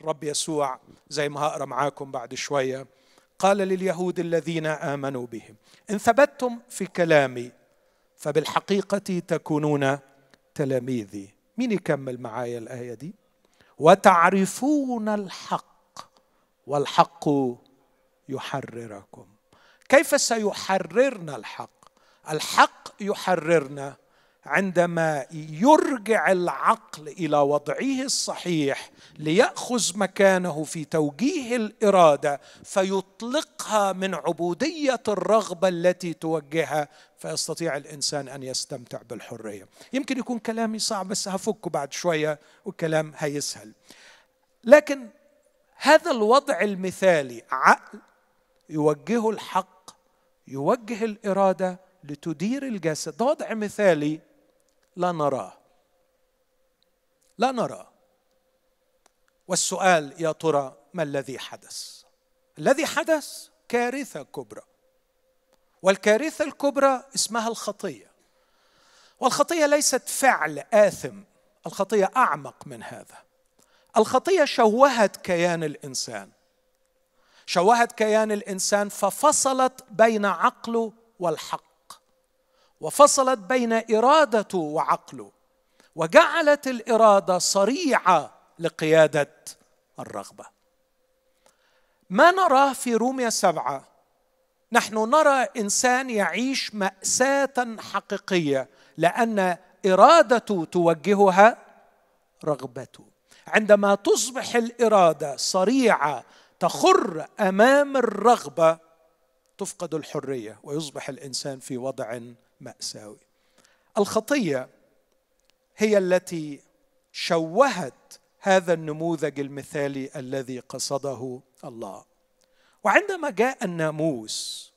الرب يسوع زي ما هقرا معاكم بعد شويه قال لليهود الذين امنوا بهم ان ثبتتم في كلامي فبالحقيقه تكونون تلاميذي مين يكمل معايا الايه دي وتعرفون الحق والحق يحرركم كيف سيحررنا الحق الحق يحررنا عندما يرجع العقل الى وضعه الصحيح لياخذ مكانه في توجيه الاراده فيطلقها من عبوديه الرغبه التي توجهها فيستطيع الانسان ان يستمتع بالحريه. يمكن يكون كلامي صعب بس هفكه بعد شويه والكلام هيسهل. لكن هذا الوضع المثالي عقل يوجهه الحق يوجه الاراده لتدير الجسد، ده وضع مثالي لا نراه لا نراه والسؤال يا ترى ما الذي حدث الذي حدث كارثه كبرى والكارثه الكبرى اسمها الخطيه والخطيه ليست فعل اثم الخطيه اعمق من هذا الخطيه شوهت كيان الانسان شوهت كيان الانسان ففصلت بين عقله والحق وفصلت بين إرادته وعقله وجعلت الإرادة صريعة لقيادة الرغبة ما نراه في روميا سبعة نحن نرى إنسان يعيش مأساة حقيقية لأن إرادته توجهها رغبته عندما تصبح الإرادة صريعة تخر أمام الرغبة تفقد الحرية ويصبح الإنسان في وضع مأساوي الخطية هي التي شوهت هذا النموذج المثالي الذي قصده الله وعندما جاء الناموس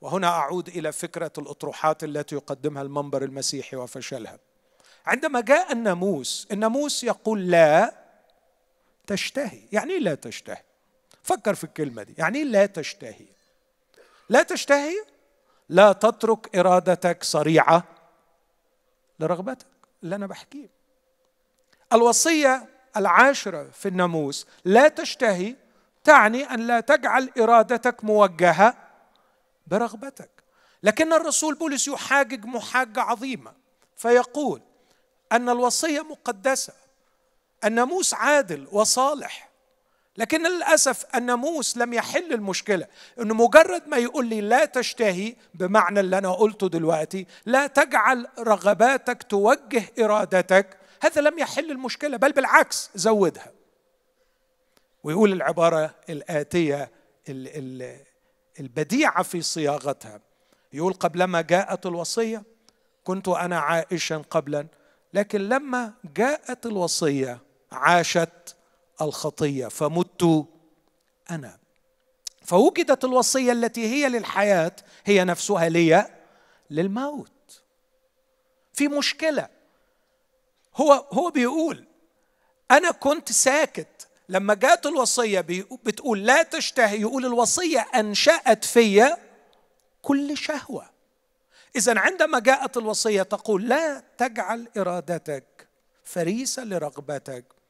وهنا اعود الى فكره الاطروحات التي يقدمها المنبر المسيحي وفشلها عندما جاء الناموس الناموس يقول لا تشتهي يعني لا تشتهي فكر في الكلمه دي يعني لا تشتهي لا تشتهي لا تترك ارادتك صريعه لرغبتك اللي انا بحكيه الوصيه العاشره في الناموس لا تشتهي تعني ان لا تجعل ارادتك موجهه برغبتك لكن الرسول بولس يحاجج محاجه عظيمه فيقول ان الوصيه مقدسه الناموس عادل وصالح لكن للاسف الناموس لم يحل المشكله انه مجرد ما يقول لي لا تشتهي بمعنى اللي انا قلته دلوقتي لا تجعل رغباتك توجه ارادتك هذا لم يحل المشكله بل بالعكس زودها ويقول العباره الاتيه البديعه في صياغتها يقول قبلما جاءت الوصيه كنت انا عائشا قبلا لكن لما جاءت الوصيه عاشت الخطيه فمت انا فوجدت الوصيه التي هي للحياه هي نفسها لي للموت في مشكله هو هو بيقول انا كنت ساكت لما جات الوصيه بتقول لا تشتهي يقول الوصيه انشات في كل شهوه اذا عندما جاءت الوصيه تقول لا تجعل ارادتك فريسه لرغبتك